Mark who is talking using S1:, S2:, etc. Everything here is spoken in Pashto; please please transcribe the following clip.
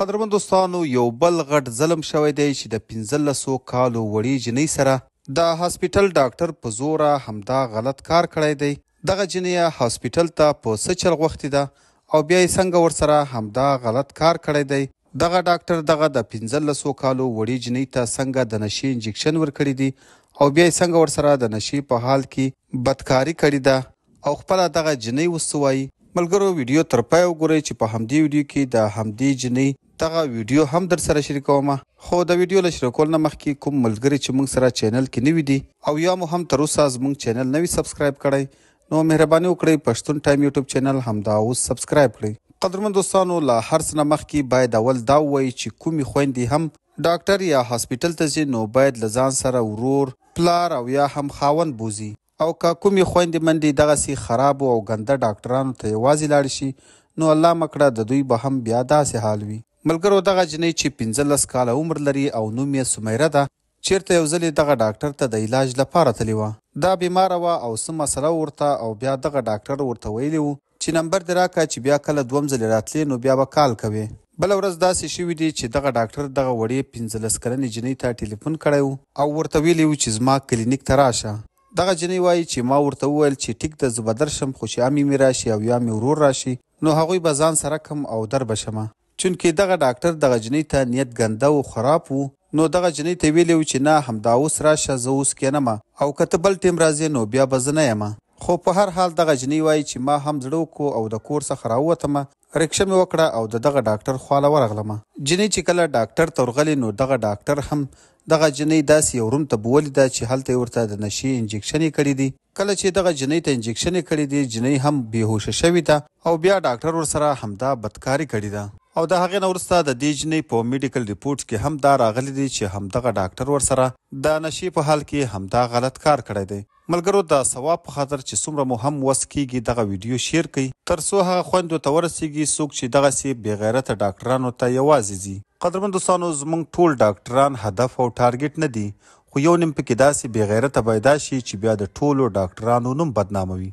S1: قدرمن دوستانو یو بل غټ ظلم شوی دی چې د 1500 کالو وړې جنۍ سره د هاسپټل ډاکټر په زوره همدا غلط کار کړی دی دغه جنۍ هاسپټل ته په سچل غوښتي ده او بیا یې څنګه ورسره همدا غلط کار کړی دی دغه ډاکټر دغه د 1500 کالو وړې جنۍ ته څنګه د نشي انجکشن ورکړی دی او بیا یې څنګه ورسره د نشي په حال کې بدکاری کړی ده او خپل دغه جنۍ وسوي ملګرو ویډیو تر پای وګورئ چې په همدې ویډیو کې د همدې جنۍ دغه ویډیو هم در سره شریکوم خو د ویډیو له شریکول نه مخکې کوم ملګری چې موږ سره چینل کې نوی دي او یا مو هم تر اوسه زموږ چینل نوی سبسکرایب کړی نو مهرباني وکړئ پښتون ټایم یوټیوب چینل همدا اوس سبسکرایب کړئ قدرمن دوستانو لا هرڅ نه مخکې باید اول دا وایي چې کومي خويندې هم ډاکټر یا هاسپټل ته ځي نو باید لزان سره ورور پلار او یا هم خاوند بوزي او کا کومي خويندې منډي دغه سي خراب او غنده ډاکټرانو ته یوازې لاړ شي نو الله مکړه د دوی به هم بیا داسې حال وي ملګرو دغه جنۍ چې 15 کال عمر لري او نوم یې سمیره ده چیرته یو ځلې دغه ډاکټر ته د علاج لپاره تللی و دا بیمار و او سم مسله ورته او بیا دغه ډاکټر ورته ویلی و چې نمبر دې راکا چې بیا کله دوم ځلې راتلې نو بیا به کال کوي بل ورځ داسې شوې دي چې دغه ډاکټر دغه وړې 15 کلنې جنۍ ته ټلیفون کړی او ورته ویلی و چې زما کلینیک ته راشه دغه جنۍ وایي چې ما ورته وویل چې ټیک د زبدر شم خو چې امي می راشي او یا می ورور راشي نو هغوی به ځان سره کم او در بشمه چونکه دغه ډاکټر دغه جنۍ ته نیت ګنده او خراب وو نو دغه جنۍ ته ویلې و چې نه همدا اوس راشه زه اوس کینم او کته بل ټیم راځي نو بیا به زه نه یم خو په هر حال دغه جنۍ وای چې ما هم زړه کو او د کور څخه راووتم ریکشه مې وکړه او د دغه ډاکټر خواله ورغلم جنۍ چې کله ډاکټر تورغلی نو دغه ډاکټر هم دغه جنۍ داسې یو روم ته بولی دا چې هلته ورته د نشي انجکشن کړي دي کله چې دغه جنۍ ته انجکشن کړي دي جنۍ هم بیهوشه شوې ده او بیا ډاکټر ور سره همدا بدکاری کړي ده او د هغې نه وروسته د دې جنۍ په میډیکل ریپورت کې هم دا راغلی دی چې همدغه ډاکټر ورسره د نشې په حال کې همدا غلط کار کړی دی ملګرو د ثواب په خاطر چې څومره مو هم وس کیږي دغه ویډیو شیر کړئ تر څو هغه خوند ته ورسیږي څوک چې دغه سي بې غیرته ډاکټرانو ته یوازې ځي قدرمن دوستانو زموږ ټول ډاکټران هدف او ټارګټ نه دي خو یو نیم پکې داسې بې غیرته پیدا شي چې بیا د ټولو ډاکټرانو نوم بدناموي